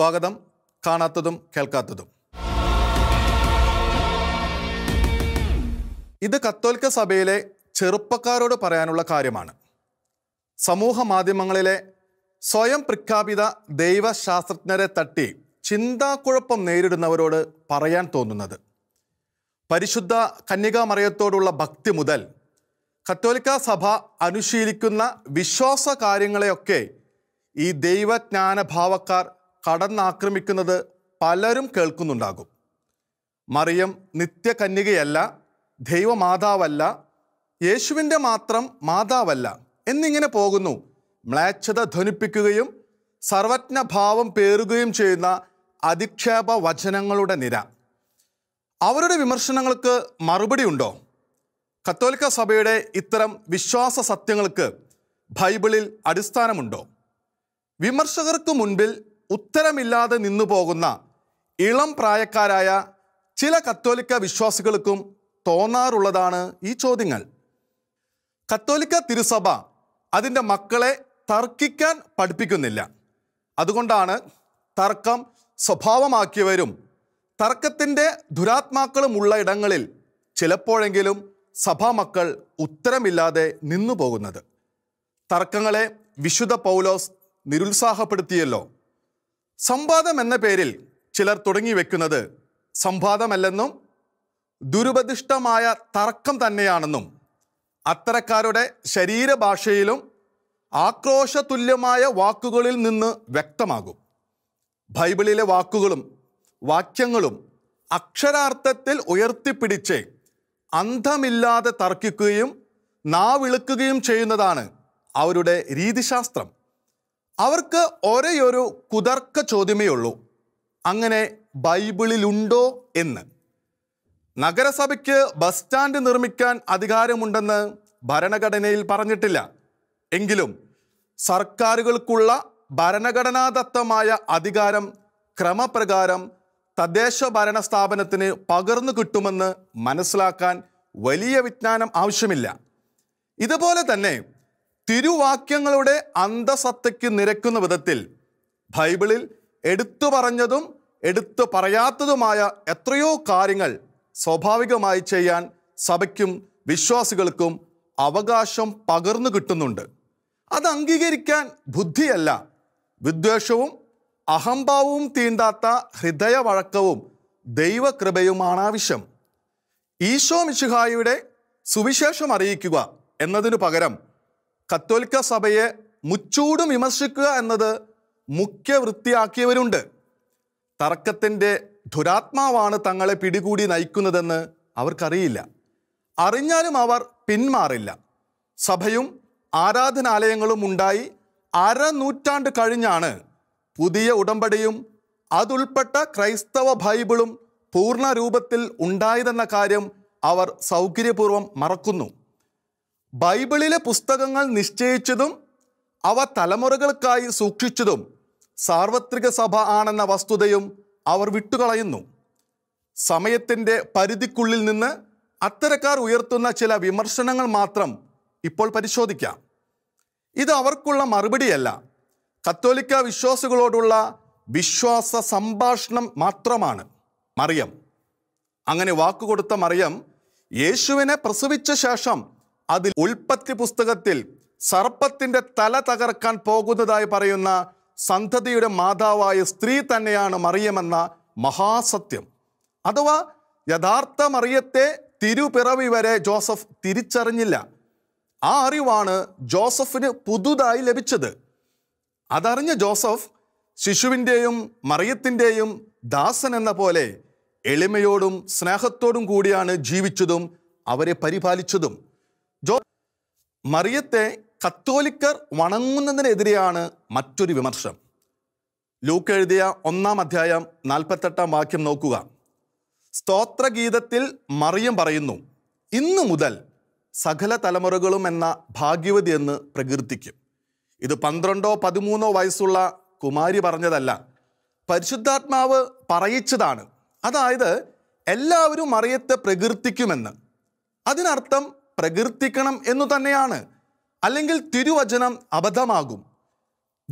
സ്വാഗതം കാണാത്തതും കേൾക്കാത്തതും ഇത് കത്തോലിക്ക സഭയിലെ ചെറുപ്പക്കാരോട് പറയാനുള്ള കാര്യമാണ് സമൂഹ മാധ്യമങ്ങളിലെ സ്വയം പ്രഖ്യാപിത ദൈവശാസ്ത്രജ്ഞരെ തട്ടി ചിന്താക്കുഴപ്പം നേരിടുന്നവരോട് പറയാൻ തോന്നുന്നത് പരിശുദ്ധ കന്യകാമറയത്തോടുള്ള ഭക്തി മുതൽ കത്തോലിക്ക സഭ അനുശീലിക്കുന്ന വിശ്വാസ കാര്യങ്ങളെയൊക്കെ ഈ ദൈവജ്ഞാനഭാവക്കാർ കടന്നാക്രമിക്കുന്നത് പലരും കേൾക്കുന്നുണ്ടാകും മറിയം നിത്യകന്യകയല്ല ദൈവമാതാവല്ല യേശുവിൻ്റെ മാത്രം മാതാവല്ല എന്നിങ്ങനെ പോകുന്നു മ്ലേച്ഛത ധ്വനിപ്പിക്കുകയും സർവജ്ഞഭാവം പേറുകയും ചെയ്യുന്ന അധിക്ഷേപ വചനങ്ങളുടെ നിര അവരുടെ വിമർശനങ്ങൾക്ക് മറുപടി ഉണ്ടോ കത്തോലിക്ക സഭയുടെ ഇത്തരം വിശ്വാസ സത്യങ്ങൾക്ക് ബൈബിളിൽ അടിസ്ഥാനമുണ്ടോ വിമർശകർക്ക് മുൻപിൽ ഉത്തരമില്ലാതെ നിന്നു പോകുന്ന ഇളം പ്രായക്കാരായ ചില കത്തോലിക്ക വിശ്വാസികൾക്കും തോന്നാറുള്ളതാണ് ഈ ചോദ്യങ്ങൾ കത്തോലിക്ക തിരുസഭ അതിൻ്റെ മക്കളെ തർക്കിക്കാൻ പഠിപ്പിക്കുന്നില്ല അതുകൊണ്ടാണ് തർക്കം സ്വഭാവമാക്കിയവരും തർക്കത്തിൻ്റെ ദുരാത്മാക്കളുമുള്ള ഉള്ള ഇടങ്ങളിൽ ചിലപ്പോഴെങ്കിലും സഭാമക്കൾ ഉത്തരമില്ലാതെ നിന്നു പോകുന്നത് തർക്കങ്ങളെ വിശുദ്ധ പൗലോസ് നിരുത്സാഹപ്പെടുത്തിയല്ലോ സംവാദം എന്ന പേരിൽ ചിലർ തുടങ്ങി വെക്കുന്നത് സംവാദമല്ലെന്നും ദുരുപദിഷ്ടമായ തർക്കം തന്നെയാണെന്നും അത്തരക്കാരുടെ ശരീരഭാഷയിലും ആക്രോശതുല്യമായ വാക്കുകളിൽ നിന്ന് വ്യക്തമാകും ബൈബിളിലെ വാക്കുകളും വാക്യങ്ങളും അക്ഷരാർത്ഥത്തിൽ ഉയർത്തിപ്പിടിച്ച് അന്ധമില്ലാതെ തർക്കിക്കുകയും നാവിളുക്കുകയും ചെയ്യുന്നതാണ് അവരുടെ രീതിശാസ്ത്രം അവർക്ക് ഒരേയൊരു കുതർക്ക ചോദ്യമേ ഉള്ളൂ അങ്ങനെ ബൈബിളിലുണ്ടോ എന്ന് നഗരസഭയ്ക്ക് ബസ് സ്റ്റാൻഡ് നിർമ്മിക്കാൻ അധികാരമുണ്ടെന്ന് ഭരണഘടനയിൽ പറഞ്ഞിട്ടില്ല എങ്കിലും സർക്കാരുകൾക്കുള്ള ഭരണഘടനാദത്തമായ അധികാരം ക്രമപ്രകാരം തദ്ദേശ ഭരണ സ്ഥാപനത്തിന് പകർന്നു കിട്ടുമെന്ന് മനസ്സിലാക്കാൻ വലിയ വിജ്ഞാനം ആവശ്യമില്ല ഇതുപോലെ തന്നെ തിരുവാക്യങ്ങളുടെ അന്തസത്തയ്ക്ക് നിരക്കുന്ന വിധത്തിൽ ബൈബിളിൽ എടുത്തു പറഞ്ഞതും എടുത്തു പറയാത്തതുമായ എത്രയോ കാര്യങ്ങൾ സ്വാഭാവികമായി ചെയ്യാൻ സഭയ്ക്കും വിശ്വാസികൾക്കും അവകാശം പകർന്നു കിട്ടുന്നുണ്ട് അത് അംഗീകരിക്കാൻ ബുദ്ധിയല്ല വിദ്വേഷവും അഹംഭാവവും തീണ്ടാത്ത ഹൃദയവഴക്കവും ദൈവകൃപയുമാണ് ആവശ്യം ഈശോ മിശുഹായുടെ സുവിശേഷം അറിയിക്കുക എന്നതിനു പകരം കത്തോലിക്ക സഭയെ മുച്ചൂടും വിമർശിക്കുക എന്നത് മുഖ്യ വൃത്തിയാക്കിയവരുണ്ട് തർക്കത്തിൻ്റെ ദുരാത്മാവാണ് തങ്ങളെ പിടികൂടി നയിക്കുന്നതെന്ന് അവർക്കറിയില്ല അറിഞ്ഞാലും അവർ പിന്മാറില്ല സഭയും ആരാധനാലയങ്ങളും ഉണ്ടായി അരനൂറ്റാണ്ട് കഴിഞ്ഞാണ് പുതിയ ഉടമ്പടിയും അതുൾപ്പെട്ട ക്രൈസ്തവ ബൈബിളും പൂർണ്ണ രൂപത്തിൽ ഉണ്ടായതെന്ന കാര്യം അവർ സൗകര്യപൂർവ്വം മറക്കുന്നു ബൈബിളിലെ പുസ്തകങ്ങൾ നിശ്ചയിച്ചതും അവ തലമുറകൾക്കായി സൂക്ഷിച്ചതും സാർവത്രിക സഭ ആണെന്ന വസ്തുതയും അവർ വിട്ടുകളയുന്നു സമയത്തിൻ്റെ പരിധിക്കുള്ളിൽ നിന്ന് അത്തരക്കാർ ഉയർത്തുന്ന ചില വിമർശനങ്ങൾ മാത്രം ഇപ്പോൾ പരിശോധിക്കാം ഇത് അവർക്കുള്ള മറുപടിയല്ല കത്തോലിക്ക വിശ്വാസികളോടുള്ള വിശ്വാസ സംഭാഷണം മാത്രമാണ് മറിയം അങ്ങനെ വാക്കുകൊടുത്ത മറിയം യേശുവിനെ പ്രസവിച്ച ശേഷം അതിൽ ഉൽപ്പത്തി പുസ്തകത്തിൽ സർപ്പത്തിൻ്റെ തല തകർക്കാൻ പോകുന്നതായി പറയുന്ന സന്തതിയുടെ മാതാവായ സ്ത്രീ തന്നെയാണ് മറിയമെന്ന മഹാസത്യം അഥവാ യഥാർത്ഥ മറിയത്തെ തിരുപിറവി വരെ ജോസഫ് തിരിച്ചറിഞ്ഞില്ല ആ അറിവാണ് ജോസഫിന് പുതുതായി ലഭിച്ചത് അതറിഞ്ഞ ജോസഫ് ശിശുവിൻ്റെയും മറിയത്തിൻ്റെയും ദാസൻ എന്ന പോലെ എളിമയോടും സ്നേഹത്തോടും കൂടിയാണ് ജീവിച്ചതും അവരെ പരിപാലിച്ചതും ജോ മറിയത്തെ കത്തോലിക്കർ വണങ്ങുന്നതിനെതിരെയാണ് മറ്റൊരു വിമർശനം ലൂക്ക് എഴുതിയ ഒന്നാം അധ്യായം നാൽപ്പത്തെട്ടാം വാക്യം നോക്കുക സ്തോത്രഗീതത്തിൽ മറിയം പറയുന്നു ഇന്നു മുതൽ സകല തലമുറകളും എന്ന ഭാഗ്യവതി എന്ന് പ്രകീർത്തിക്കും ഇത് പന്ത്രണ്ടോ പതിമൂന്നോ വയസ്സുള്ള കുമാരി പറഞ്ഞതല്ല പരിശുദ്ധാത്മാവ് പറയിച്ചതാണ് അതായത് എല്ലാവരും മറിയത്തെ പ്രകീർത്തിക്കുമെന്ന് അതിനർത്ഥം പ്രകീർത്തിക്കണം എന്നു തന്നെയാണ് അല്ലെങ്കിൽ തിരുവചനം അബദ്ധമാകും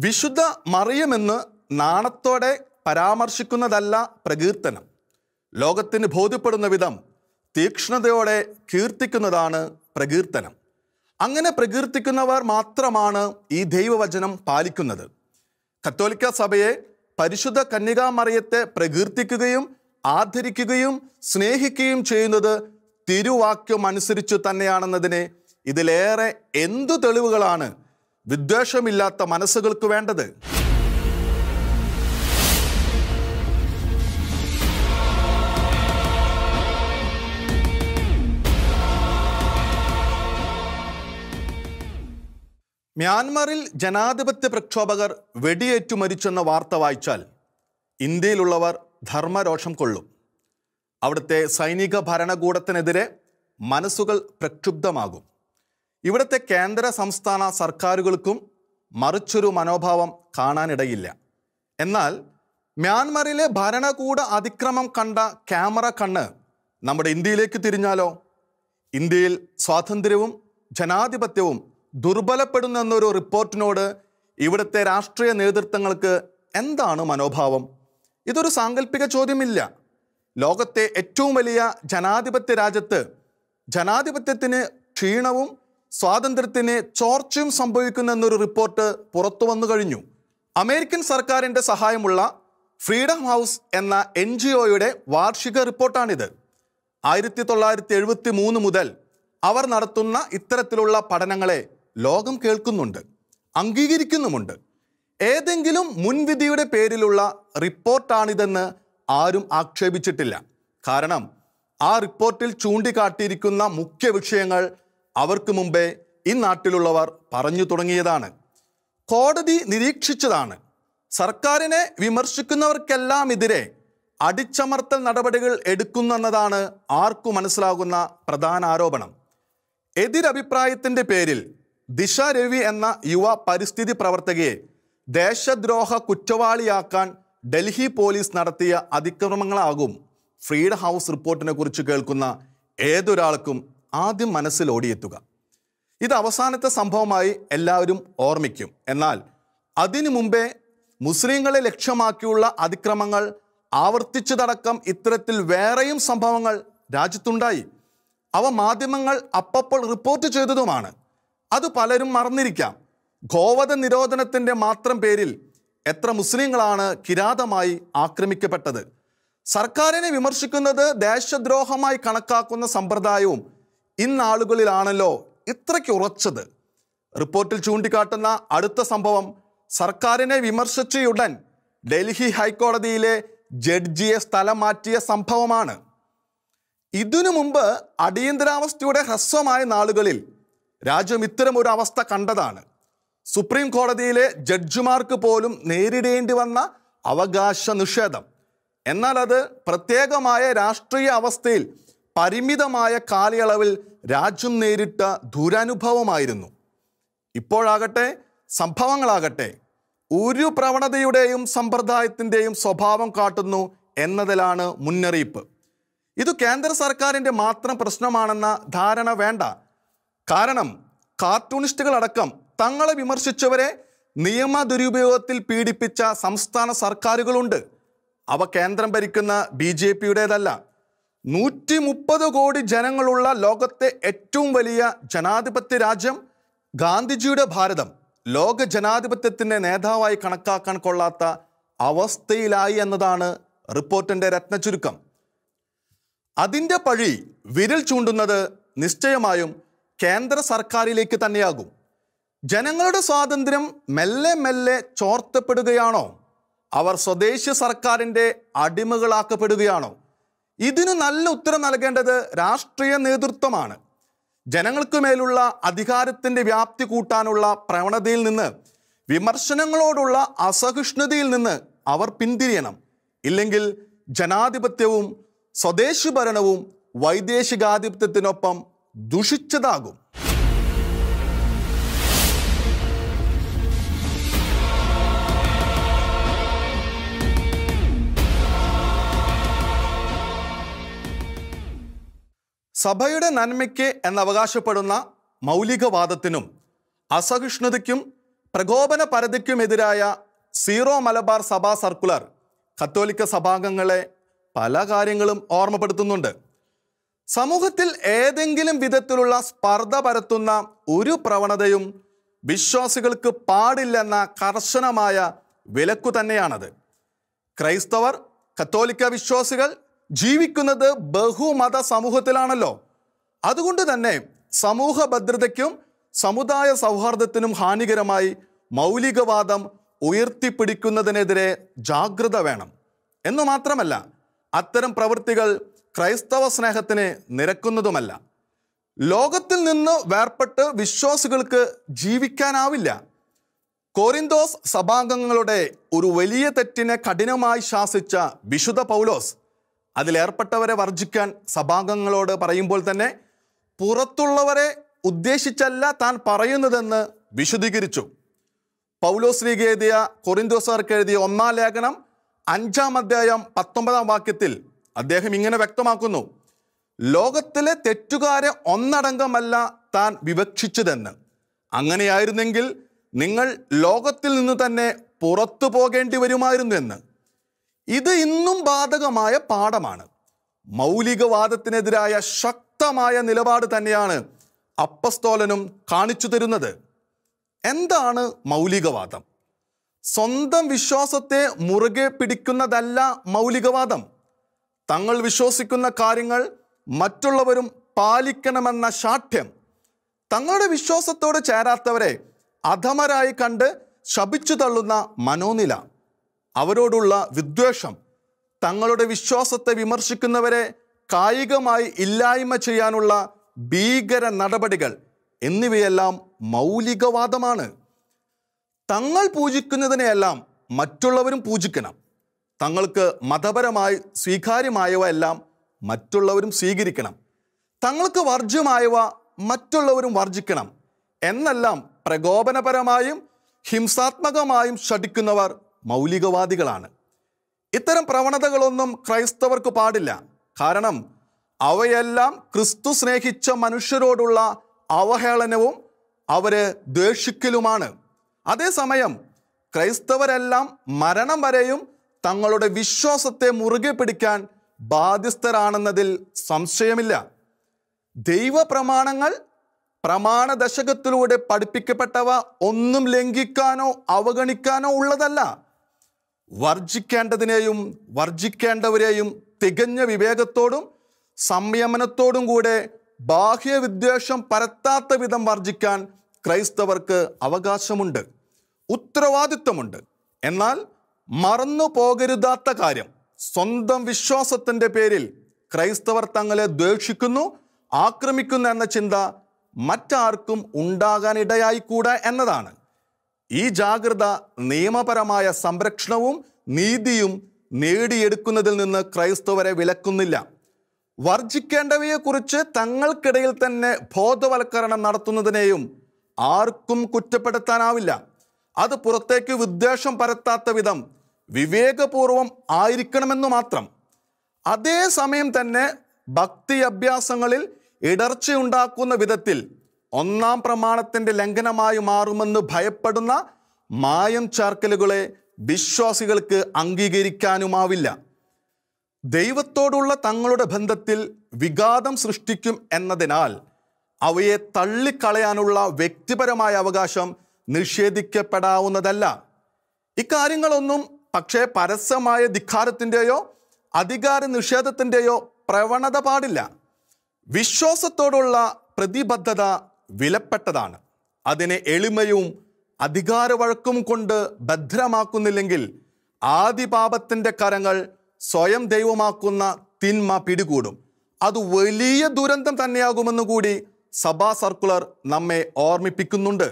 വിശുദ്ധ മറിയുമെന്ന് നാണത്തോടെ പരാമർശിക്കുന്നതല്ല പ്രകീർത്തനം ലോകത്തിന് ബോധ്യപ്പെടുന്ന വിധം തീക്ഷ്ണതയോടെ കീർത്തിക്കുന്നതാണ് പ്രകീർത്തനം അങ്ങനെ പ്രകീർത്തിക്കുന്നവർ മാത്രമാണ് ഈ ദൈവവചനം പാലിക്കുന്നത് കത്തോലിക്ക സഭയെ പരിശുദ്ധ കന്യകാമറിയത്തെ പ്രകീർത്തിക്കുകയും ആദരിക്കുകയും സ്നേഹിക്കുകയും ചെയ്യുന്നത് തിരുവാക്യം അനുസരിച്ചു തന്നെയാണെന്നതിന് ഇതിലേറെ എന്തു തെളിവുകളാണ് വിദ്വേഷമില്ലാത്ത മനസ്സുകൾക്ക് വേണ്ടത് മ്യാൻമറിൽ ജനാധിപത്യ പ്രക്ഷോഭകർ വെടിയേറ്റു മരിച്ചെന്ന വാർത്ത വായിച്ചാൽ ഇന്ത്യയിലുള്ളവർ ധർമ്മരോഷം കൊള്ളും അവിടുത്തെ സൈനിക ഭരണകൂടത്തിനെതിരെ മനസ്സുകൾ പ്രക്ഷുബ്ധമാകും ഇവിടുത്തെ കേന്ദ്ര സംസ്ഥാന സർക്കാരുകൾക്കും മറിച്ചൊരു മനോഭാവം കാണാനിടയില്ല എന്നാൽ മ്യാൻമറിലെ ഭരണകൂട അതിക്രമം കണ്ട ക്യാമറ കണ്ണ് നമ്മുടെ ഇന്ത്യയിലേക്ക് തിരിഞ്ഞാലോ ഇന്ത്യയിൽ സ്വാതന്ത്ര്യവും ജനാധിപത്യവും ദുർബലപ്പെടുന്നെന്നൊരു റിപ്പോർട്ടിനോട് ഇവിടുത്തെ രാഷ്ട്രീയ നേതൃത്വങ്ങൾക്ക് എന്താണ് മനോഭാവം ഇതൊരു സാങ്കല്പിക ചോദ്യമില്ല ലോകത്തെ ഏറ്റവും വലിയ ജനാധിപത്യ രാജ്യത്ത് ജനാധിപത്യത്തിന് ക്ഷീണവും സ്വാതന്ത്ര്യത്തിന് ചോർച്ചയും സംഭവിക്കുന്ന എന്നൊരു റിപ്പോർട്ട് പുറത്തു വന്നു കഴിഞ്ഞു അമേരിക്കൻ സർക്കാരിൻ്റെ സഹായമുള്ള ഫ്രീഡം ഹൗസ് എന്ന എൻ ജി ഒയുടെ വാർഷിക റിപ്പോർട്ടാണിത് ആയിരത്തി തൊള്ളായിരത്തി എഴുപത്തി മൂന്ന് മുതൽ അവർ നടത്തുന്ന ഇത്തരത്തിലുള്ള പഠനങ്ങളെ ലോകം കേൾക്കുന്നുണ്ട് അംഗീകരിക്കുന്നുമുണ്ട് ഏതെങ്കിലും മുൻവിധിയുടെ പേരിലുള്ള റിപ്പോർട്ടാണിതെന്ന് ആരും ആക്ഷേപിച്ചിട്ടില്ല കാരണം ആ റിപ്പോർട്ടിൽ ചൂണ്ടിക്കാട്ടിയിരിക്കുന്ന മുഖ്യ വിഷയങ്ങൾ അവർക്ക് മുമ്പേ ഈ നാട്ടിലുള്ളവർ പറഞ്ഞു തുടങ്ങിയതാണ് കോടതി നിരീക്ഷിച്ചതാണ് സർക്കാരിനെ വിമർശിക്കുന്നവർക്കെല്ലാം എതിരെ അടിച്ചമർത്തൽ നടപടികൾ എടുക്കുന്നെന്നതാണ് ആർക്കു മനസ്സിലാകുന്ന പ്രധാന ആരോപണം എതിരഭിപ്രായത്തിൻ്റെ പേരിൽ ദിശ രവി എന്ന യുവ പരിസ്ഥിതി പ്രവർത്തകയെ ദേശദ്രോഹ കുറ്റവാളിയാക്കാൻ ഡൽഹി പോലീസ് നടത്തിയ അതിക്രമങ്ങളാകും ഫ്രീഡ് ഹൗസ് റിപ്പോർട്ടിനെ കുറിച്ച് കേൾക്കുന്ന ഏതൊരാൾക്കും ആദ്യം മനസ്സിൽ ഓടിയെത്തുക ഇത് അവസാനത്തെ സംഭവമായി എല്ലാവരും ഓർമ്മിക്കും എന്നാൽ അതിനു മുമ്പേ മുസ്ലിങ്ങളെ ലക്ഷ്യമാക്കിയുള്ള അതിക്രമങ്ങൾ ആവർത്തിച്ചതടക്കം ഇത്തരത്തിൽ വേറെയും സംഭവങ്ങൾ രാജ്യത്തുണ്ടായി അവ മാധ്യമങ്ങൾ അപ്പപ്പോൾ റിപ്പോർട്ട് ചെയ്തതുമാണ് അത് പലരും മറന്നിരിക്കാം ഗോവധ നിരോധനത്തിൻ്റെ മാത്രം പേരിൽ എത്ര മുസ്ലിങ്ങളാണ് കിരാതമായി ആക്രമിക്കപ്പെട്ടത് സർക്കാരിനെ വിമർശിക്കുന്നത് ദേശദ്രോഹമായി കണക്കാക്കുന്ന സമ്പ്രദായവും ഇന്നാളുകളിലാണല്ലോ ഇത്രയ്ക്ക് ഉറച്ചത് റിപ്പോർട്ടിൽ ചൂണ്ടിക്കാട്ടുന്ന അടുത്ത സംഭവം സർക്കാരിനെ വിമർശിച്ചയുടൻ ഡൽഹി ഹൈക്കോടതിയിലെ ജഡ്ജിയെ സ്ഥലം മാറ്റിയ സംഭവമാണ് ഇതിനു മുമ്പ് അടിയന്തരാവസ്ഥയുടെ ഹ്രസ്വമായ നാളുകളിൽ രാജ്യം ഇത്തരമൊരു അവസ്ഥ കണ്ടതാണ് സുപ്രീം കോടതിയിലെ ജഡ്ജിമാർക്ക് പോലും നേരിടേണ്ടി വന്ന അവകാശ നിഷേധം എന്നാൽ അത് പ്രത്യേകമായ രാഷ്ട്രീയ അവസ്ഥയിൽ പരിമിതമായ കാലയളവിൽ രാജ്യം നേരിട്ട ദുരനുഭവമായിരുന്നു ഇപ്പോഴാകട്ടെ സംഭവങ്ങളാകട്ടെ ഒരു പ്രവണതയുടെയും സമ്പ്രദായത്തിൻ്റെയും സ്വഭാവം കാട്ടുന്നു എന്നതിലാണ് മുന്നറിയിപ്പ് ഇത് കേന്ദ്ര സർക്കാരിൻ്റെ മാത്രം പ്രശ്നമാണെന്ന ധാരണ വേണ്ട കാരണം കാർട്ടൂണിസ്റ്റുകളടക്കം തങ്ങളെ വിമർശിച്ചവരെ നിയമ ദുരുപയോഗത്തിൽ പീഡിപ്പിച്ച സംസ്ഥാന സർക്കാരുകളുണ്ട് അവ കേന്ദ്രം ഭരിക്കുന്ന ബി ജെ പിയുടേതല്ല നൂറ്റി മുപ്പത് കോടി ജനങ്ങളുള്ള ലോകത്തെ ഏറ്റവും വലിയ ജനാധിപത്യ രാജ്യം ഗാന്ധിജിയുടെ ഭാരതം ലോക ജനാധിപത്യത്തിൻ്റെ നേതാവായി കണക്കാക്കാൻ കൊള്ളാത്ത അവസ്ഥയിലായി എന്നതാണ് റിപ്പോർട്ടിൻ്റെ രത്നചുരുക്കം അതിൻ്റെ പഴി വിരൽ ചൂണ്ടുന്നത് നിശ്ചയമായും കേന്ദ്ര സർക്കാരിലേക്ക് തന്നെയാകും ജനങ്ങളുടെ സ്വാതന്ത്ര്യം മെല്ലെ മെല്ലെ ചോർത്തപ്പെടുകയാണോ അവർ സ്വദേശി സർക്കാരിൻ്റെ അടിമകളാക്കപ്പെടുകയാണോ ഇതിന് നല്ല ഉത്തരം നൽകേണ്ടത് രാഷ്ട്രീയ നേതൃത്വമാണ് ജനങ്ങൾക്ക് മേലുള്ള അധികാരത്തിൻ്റെ വ്യാപ്തി കൂട്ടാനുള്ള പ്രവണതയിൽ നിന്ന് വിമർശനങ്ങളോടുള്ള അസഹിഷ്ണുതയിൽ നിന്ന് അവർ പിന്തിരിയണം ഇല്ലെങ്കിൽ ജനാധിപത്യവും സ്വദേശി ഭരണവും വൈദേശികാധിപത്യത്തിനൊപ്പം ദുഷിച്ചതാകും സഭയുടെ നന്മയ്ക്ക് എന്നവകാശപ്പെടുന്ന മൗലികവാദത്തിനും അസഹിഷ്ണുതയ്ക്കും പ്രകോപന പരതിക്കുമെതിരായ സീറോ മലബാർ സഭാ സർക്കുലർ കത്തോലിക്ക സഭാംഗങ്ങളെ പല കാര്യങ്ങളും ഓർമ്മപ്പെടുത്തുന്നുണ്ട് സമൂഹത്തിൽ ഏതെങ്കിലും വിധത്തിലുള്ള സ്പർദ്ധ പരത്തുന്ന ഒരു പ്രവണതയും വിശ്വാസികൾക്ക് പാടില്ലെന്ന കർശനമായ വിലക്കു തന്നെയാണത് ക്രൈസ്തവർ കത്തോലിക്ക വിശ്വാസികൾ ജീവിക്കുന്നത് ബഹുമത സമൂഹത്തിലാണല്ലോ അതുകൊണ്ട് തന്നെ സമൂഹ ഭദ്രതയ്ക്കും സമുദായ സൗഹാർദ്ദത്തിനും ഹാനികരമായി മൗലികവാദം ഉയർത്തിപ്പിടിക്കുന്നതിനെതിരെ ജാഗ്രത വേണം എന്ന് മാത്രമല്ല അത്തരം പ്രവൃത്തികൾ ക്രൈസ്തവ സ്നേഹത്തിന് നിരക്കുന്നതുമല്ല ലോകത്തിൽ നിന്ന് വേർപെട്ട് വിശ്വാസികൾക്ക് ജീവിക്കാനാവില്ല കോറിന്തോസ് സഭാംഗങ്ങളുടെ ഒരു വലിയ തെറ്റിനെ കഠിനമായി ശാസിച്ച വിശുദ്ധ പൗലോസ് അതിലേർപ്പെട്ടവരെ വർജിക്കാൻ സഭാംഗങ്ങളോട് പറയുമ്പോൾ തന്നെ പുറത്തുള്ളവരെ ഉദ്ദേശിച്ചല്ല താൻ പറയുന്നതെന്ന് വിശദീകരിച്ചു പൗലോസ് എഴുതിയ കൊറിന്തോസാർക്ക് എഴുതിയ ഒന്നാം ലേഖനം അഞ്ചാം അധ്യായം പത്തൊമ്പതാം വാക്യത്തിൽ അദ്ദേഹം ഇങ്ങനെ വ്യക്തമാക്കുന്നു ലോകത്തിലെ തെറ്റുകാരെ ഒന്നടങ്കമല്ല താൻ വിവക്ഷിച്ചതെന്ന് അങ്ങനെയായിരുന്നെങ്കിൽ നിങ്ങൾ ലോകത്തിൽ നിന്ന് തന്നെ പുറത്തു പോകേണ്ടി വരുമായിരുന്നു എന്ന് ഇത് ഇന്നും ബാധകമായ പാഠമാണ് മൗലികവാദത്തിനെതിരായ ശക്തമായ നിലപാട് തന്നെയാണ് അപ്പസ്തോലനും കാണിച്ചു തരുന്നത് എന്താണ് മൗലികവാദം സ്വന്തം വിശ്വാസത്തെ മുറുകെ പിടിക്കുന്നതല്ല മൗലികവാദം തങ്ങൾ വിശ്വസിക്കുന്ന കാര്യങ്ങൾ മറ്റുള്ളവരും പാലിക്കണമെന്ന ശാഠ്യം തങ്ങളുടെ വിശ്വാസത്തോട് ചേരാത്തവരെ അധമരായി കണ്ട് ശപിച്ചു തള്ളുന്ന മനോനില അവരോടുള്ള വിദ്വേഷം തങ്ങളുടെ വിശ്വാസത്തെ വിമർശിക്കുന്നവരെ കായികമായി ഇല്ലായ്മ ചെയ്യാനുള്ള ഭീകര നടപടികൾ എന്നിവയെല്ലാം മൗലികവാദമാണ് തങ്ങൾ പൂജിക്കുന്നതിനെയെല്ലാം മറ്റുള്ളവരും പൂജിക്കണം തങ്ങൾക്ക് മതപരമായി സ്വീകാര്യമായവ എല്ലാം മറ്റുള്ളവരും സ്വീകരിക്കണം തങ്ങൾക്ക് വർജ്യമായവ മറ്റുള്ളവരും വർജിക്കണം എന്നെല്ലാം പ്രകോപനപരമായും ഹിംസാത്മകമായും ശഠിക്കുന്നവർ മൗലികവാദികളാണ് ഇത്തരം പ്രവണതകളൊന്നും ക്രൈസ്തവർക്ക് പാടില്ല കാരണം അവയെല്ലാം ക്രിസ്തു സ്നേഹിച്ച മനുഷ്യരോടുള്ള അവഹേളനവും അവരെ ദ്വേഷിക്കലുമാണ് അതേസമയം ക്രൈസ്തവരെല്ലാം മരണം വരെയും തങ്ങളുടെ വിശ്വാസത്തെ മുറുകെ പിടിക്കാൻ ബാധ്യസ്ഥരാണെന്നതിൽ സംശയമില്ല ദൈവപ്രമാണങ്ങൾ പ്രമാണ ദശകത്തിലൂടെ പഠിപ്പിക്കപ്പെട്ടവ ഒന്നും ലംഘിക്കാനോ അവഗണിക്കാനോ ഉള്ളതല്ല വർജിക്കേണ്ടതിനെയും വർജിക്കേണ്ടവരെയും തികഞ്ഞ വിവേകത്തോടും സംയമനത്തോടും കൂടെ വിദ്വേഷം പരത്താത്ത വിധം വർജിക്കാൻ ക്രൈസ്തവർക്ക് അവകാശമുണ്ട് ഉത്തരവാദിത്വമുണ്ട് എന്നാൽ മറന്നു പോകരുതാത്ത കാര്യം സ്വന്തം വിശ്വാസത്തിൻ്റെ പേരിൽ ക്രൈസ്തവർ തങ്ങളെ ദ്വേഷിക്കുന്നു ആക്രമിക്കുന്നു എന്ന ചിന്ത മറ്റാർക്കും ഉണ്ടാകാനിടയായിക്കൂടാ എന്നതാണ് ഈ ജാഗ്രത നിയമപരമായ സംരക്ഷണവും നീതിയും നേടിയെടുക്കുന്നതിൽ നിന്ന് ക്രൈസ്തവരെ വിലക്കുന്നില്ല വർജിക്കേണ്ടവയെക്കുറിച്ച് തങ്ങൾക്കിടയിൽ തന്നെ ബോധവൽക്കരണം നടത്തുന്നതിനെയും ആർക്കും കുറ്റപ്പെടുത്താനാവില്ല അത് പുറത്തേക്ക് വിദ്വേഷം പരത്താത്ത വിധം വിവേകപൂർവം ആയിരിക്കണമെന്ന് മാത്രം അതേസമയം തന്നെ ഭക്തി അഭ്യാസങ്ങളിൽ ഇടർച്ചയുണ്ടാക്കുന്ന വിധത്തിൽ ഒന്നാം പ്രമാണത്തിൻ്റെ ലംഘനമായി മാറുമെന്ന് ഭയപ്പെടുന്ന മായം ചേർക്കലുകളെ വിശ്വാസികൾക്ക് അംഗീകരിക്കാനുമാവില്ല ദൈവത്തോടുള്ള തങ്ങളുടെ ബന്ധത്തിൽ വിഘാതം സൃഷ്ടിക്കും എന്നതിനാൽ അവയെ തള്ളിക്കളയാനുള്ള വ്യക്തിപരമായ അവകാശം നിഷേധിക്കപ്പെടാവുന്നതല്ല ഇക്കാര്യങ്ങളൊന്നും പക്ഷേ പരസ്യമായ ധിക്കാരത്തിൻ്റെയോ അധികാര നിഷേധത്തിൻ്റെയോ പ്രവണത പാടില്ല വിശ്വാസത്തോടുള്ള പ്രതിബദ്ധത വിലപ്പെട്ടതാണ് അതിനെ എളിമയും അധികാരവഴക്കും കൊണ്ട് ഭദ്രമാക്കുന്നില്ലെങ്കിൽ ആദിപാപത്തിൻ്റെ കരങ്ങൾ സ്വയം ദൈവമാക്കുന്ന തിന്മ പിടികൂടും അത് വലിയ ദുരന്തം തന്നെയാകുമെന്ന് കൂടി സഭാ സർക്കുലർ നമ്മെ ഓർമ്മിപ്പിക്കുന്നുണ്ട്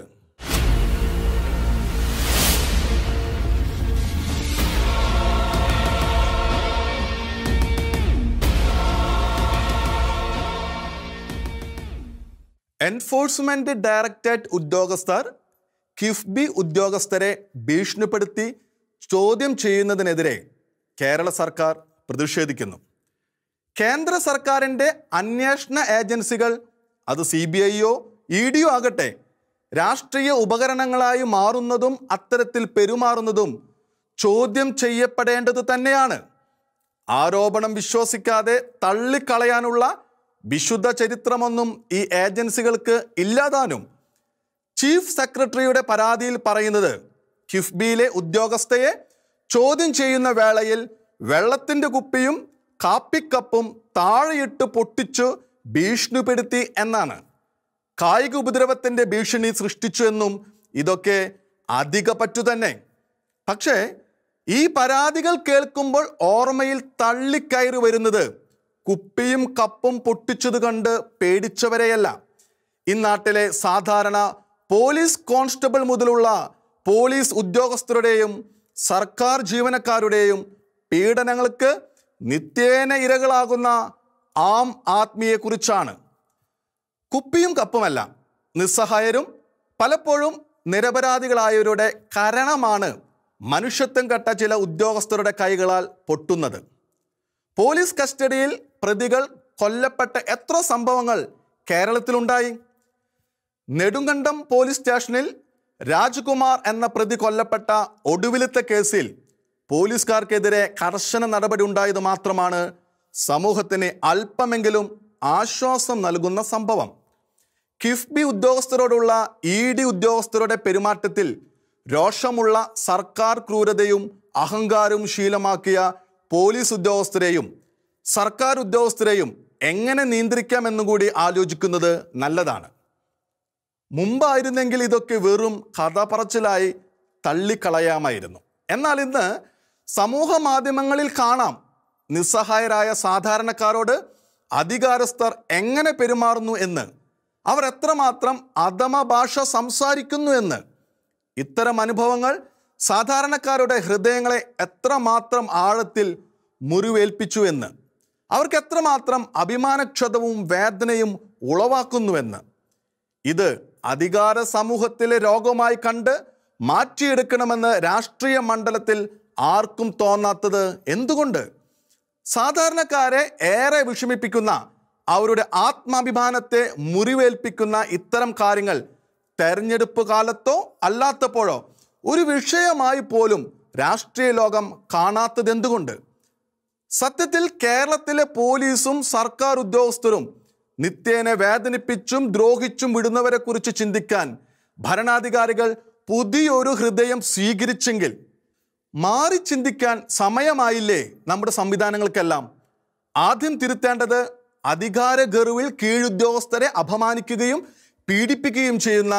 എൻഫോഴ്സ്മെന്റ് ഡയറക്ടറേറ്റ് ഉദ്യോഗസ്ഥർ കിഫ്ബി ഉദ്യോഗസ്ഥരെ ഭീഷണിപ്പെടുത്തി ചോദ്യം ചെയ്യുന്നതിനെതിരെ കേരള സർക്കാർ പ്രതിഷേധിക്കുന്നു കേന്ദ്ര സർക്കാരിൻ്റെ അന്വേഷണ ഏജൻസികൾ അത് സി ബി ഐയോ ഇ ഡിയോ ആകട്ടെ രാഷ്ട്രീയ ഉപകരണങ്ങളായി മാറുന്നതും അത്തരത്തിൽ പെരുമാറുന്നതും ചോദ്യം ചെയ്യപ്പെടേണ്ടത് തന്നെയാണ് ആരോപണം വിശ്വസിക്കാതെ തള്ളിക്കളയാനുള്ള വിശുദ്ധ ചരിത്രമൊന്നും ഈ ഏജൻസികൾക്ക് ഇല്ലാതാനും ചീഫ് സെക്രട്ടറിയുടെ പരാതിയിൽ പറയുന്നത് കിഫ്ബിയിലെ ഉദ്യോഗസ്ഥയെ ചോദ്യം ചെയ്യുന്ന വേളയിൽ വെള്ളത്തിൻ്റെ കുപ്പിയും കാപ്പിക്കപ്പും താഴെയിട്ട് പൊട്ടിച്ചു ഭീഷണിപ്പെടുത്തി എന്നാണ് കായിക ഉപദ്രവത്തിൻ്റെ ഭീഷണി സൃഷ്ടിച്ചു എന്നും ഇതൊക്കെ അധിക പറ്റു തന്നെ പക്ഷേ ഈ പരാതികൾ കേൾക്കുമ്പോൾ ഓർമ്മയിൽ തള്ളിക്കയറി വരുന്നത് കുപ്പിയും കപ്പും പൊട്ടിച്ചത് കണ്ട് പേടിച്ചവരെയല്ല ഇന്നാട്ടിലെ സാധാരണ പോലീസ് കോൺസ്റ്റബിൾ മുതലുള്ള പോലീസ് ഉദ്യോഗസ്ഥരുടെയും സർക്കാർ ജീവനക്കാരുടെയും പീഡനങ്ങൾക്ക് നിത്യേന ഇരകളാകുന്ന ആം ആത്മിയെക്കുറിച്ചാണ് കുപ്പിയും കപ്പുമല്ല നിസ്സഹായരും പലപ്പോഴും നിരപരാധികളായവരുടെ കരണമാണ് മനുഷ്യത്വം കെട്ട ചില ഉദ്യോഗസ്ഥരുടെ കൈകളാൽ പൊട്ടുന്നത് പോലീസ് കസ്റ്റഡിയിൽ പ്രതികൾ കൊല്ലപ്പെട്ട എത്ര സംഭവങ്ങൾ കേരളത്തിലുണ്ടായി നെടുങ്കണ്ടം പോലീസ് സ്റ്റേഷനിൽ രാജ്കുമാർ എന്ന പ്രതി കൊല്ലപ്പെട്ട ഒടുവിലത്തെ കേസിൽ പോലീസുകാർക്കെതിരെ കർശന നടപടി ഉണ്ടായത് മാത്രമാണ് സമൂഹത്തിന് അല്പമെങ്കിലും ആശ്വാസം നൽകുന്ന സംഭവം കിഫ്ബി ഉദ്യോഗസ്ഥരോടുള്ള ഇ ഡി ഉദ്യോഗസ്ഥരുടെ പെരുമാറ്റത്തിൽ രോഷമുള്ള സർക്കാർ ക്രൂരതയും അഹങ്കാരവും ശീലമാക്കിയ പോലീസ് ഉദ്യോഗസ്ഥരെയും സർക്കാർ ഉദ്യോഗസ്ഥരെയും എങ്ങനെ കൂടി ആലോചിക്കുന്നത് നല്ലതാണ് മുമ്പായിരുന്നെങ്കിൽ ഇതൊക്കെ വെറും കഥ പറച്ചിലായി തള്ളിക്കളയാമായിരുന്നു എന്നാൽ ഇന്ന് സമൂഹ മാധ്യമങ്ങളിൽ കാണാം നിസ്സഹായരായ സാധാരണക്കാരോട് അധികാരസ്ഥർ എങ്ങനെ പെരുമാറുന്നു എന്ന് അവർ എത്രമാത്രം അധമ ഭാഷ സംസാരിക്കുന്നു എന്ന് ഇത്തരം അനുഭവങ്ങൾ സാധാരണക്കാരുടെ ഹൃദയങ്ങളെ എത്രമാത്രം ആഴത്തിൽ മുറിവേൽപ്പിച്ചു എന്ന് അവർക്ക് എത്രമാത്രം അഭിമാനക്ഷതവും വേദനയും ഉളവാക്കുന്നുവെന്ന് ഇത് അധികാര സമൂഹത്തിലെ രോഗമായി കണ്ട് മാറ്റിയെടുക്കണമെന്ന് രാഷ്ട്രീയ മണ്ഡലത്തിൽ ആർക്കും തോന്നാത്തത് എന്തുകൊണ്ട് സാധാരണക്കാരെ ഏറെ വിഷമിപ്പിക്കുന്ന അവരുടെ ആത്മാഭിമാനത്തെ മുറിവേൽപ്പിക്കുന്ന ഇത്തരം കാര്യങ്ങൾ തെരഞ്ഞെടുപ്പ് കാലത്തോ അല്ലാത്തപ്പോഴോ ഒരു വിഷയമായി പോലും രാഷ്ട്രീയ ലോകം കാണാത്തതെന്തുകൊണ്ട് സത്യത്തിൽ കേരളത്തിലെ പോലീസും സർക്കാർ ഉദ്യോഗസ്ഥരും നിത്യേനെ വേദനിപ്പിച്ചും ദ്രോഹിച്ചും കുറിച്ച് ചിന്തിക്കാൻ ഭരണാധികാരികൾ പുതിയൊരു ഹൃദയം സ്വീകരിച്ചെങ്കിൽ മാറി ചിന്തിക്കാൻ സമയമായില്ലേ നമ്മുടെ സംവിധാനങ്ങൾക്കെല്ലാം ആദ്യം തിരുത്തേണ്ടത് അധികാര ഗറിവിൽ കീഴുദ്യോഗസ്ഥരെ അപമാനിക്കുകയും പീഡിപ്പിക്കുകയും ചെയ്യുന്ന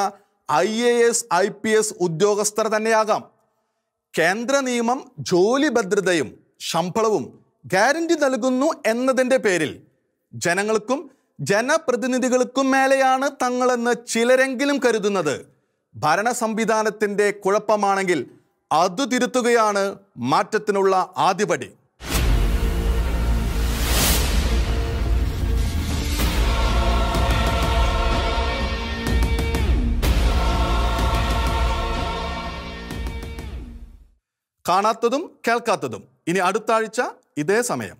I A S I P S ഉദ്യോഗസ്ഥർ തന്നെയാകാം കേന്ദ്ര നിയമം ജോലി ഭദ്രതയും ശമ്പളവും ഗ്യാരണ്ടി നൽകുന്നു എന്നതിൻ്റെ പേരിൽ ജനങ്ങൾക്കും ജനപ്രതിനിധികൾക്കും മേലെയാണ് തങ്ങളെന്ന് ചിലരെങ്കിലും കരുതുന്നത് ഭരണ സംവിധാനത്തിൻ്റെ കുഴപ്പമാണെങ്കിൽ അത് തിരുത്തുകയാണ് മാറ്റത്തിനുള്ള ആദ്യപടി കാണാത്തതും കേൾക്കാത്തതും ഇനി അടുത്ത ആഴ്ച ഇതേ സമയം